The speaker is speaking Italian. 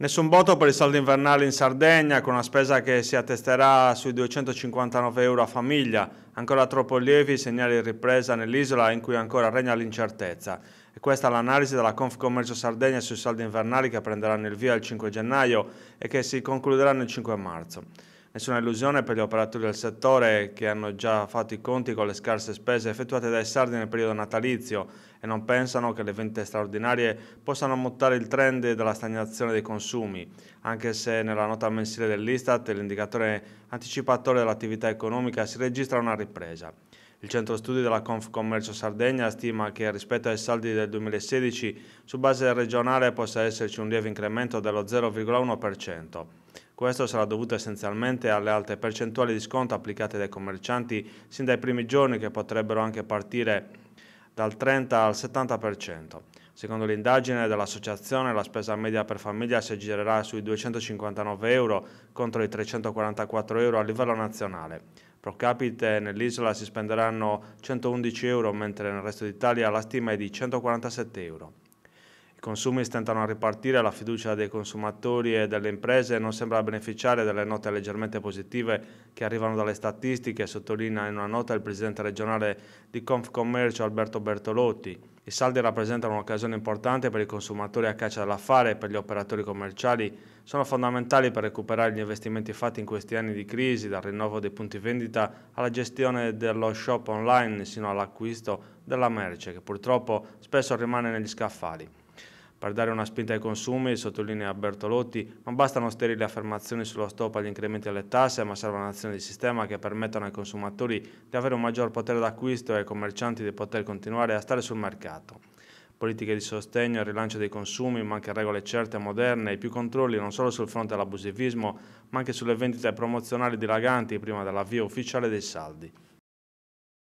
Nessun voto per il saldo invernale in Sardegna, con una spesa che si attesterà sui 259 euro a famiglia. Ancora troppo lievi i segnali di ripresa nell'isola in cui ancora regna l'incertezza. E questa è l'analisi della Confcommercio Sardegna sui saldi invernali che prenderanno il via il 5 gennaio e che si concluderanno il 5 marzo. Nessuna illusione per gli operatori del settore che hanno già fatto i conti con le scarse spese effettuate dai sardi nel periodo natalizio e non pensano che le vente straordinarie possano mutare il trend della stagnazione dei consumi, anche se nella nota mensile dell'Istat l'indicatore anticipatore dell'attività economica si registra una ripresa. Il centro studi della Confcommercio Sardegna stima che rispetto ai saldi del 2016 su base regionale possa esserci un lieve incremento dello 0,1%. Questo sarà dovuto essenzialmente alle alte percentuali di sconto applicate dai commercianti sin dai primi giorni che potrebbero anche partire dal 30 al 70%. Secondo l'indagine dell'associazione la spesa media per famiglia si aggirerà sui 259 euro contro i 344 euro a livello nazionale. Pro capite nell'isola si spenderanno 111 euro mentre nel resto d'Italia la stima è di 147 euro. I consumi stentano a ripartire, la fiducia dei consumatori e delle imprese non sembra beneficiare delle note leggermente positive che arrivano dalle statistiche, sottolinea in una nota il presidente regionale di Confcommercio Alberto Bertolotti. I saldi rappresentano un'occasione importante per i consumatori a caccia dell'affare e per gli operatori commerciali, sono fondamentali per recuperare gli investimenti fatti in questi anni di crisi, dal rinnovo dei punti vendita alla gestione dello shop online sino all'acquisto della merce che purtroppo spesso rimane negli scaffali. Per dare una spinta ai consumi, sottolinea Bertolotti, non bastano sterili affermazioni sullo stop agli incrementi alle tasse, ma serve un'azione di sistema che permettano ai consumatori di avere un maggior potere d'acquisto e ai commercianti di poter continuare a stare sul mercato. Politiche di sostegno e rilancio dei consumi, ma anche regole certe e moderne e più controlli non solo sul fronte all'abusivismo, ma anche sulle vendite promozionali dilaganti prima dell'avvio ufficiale dei saldi.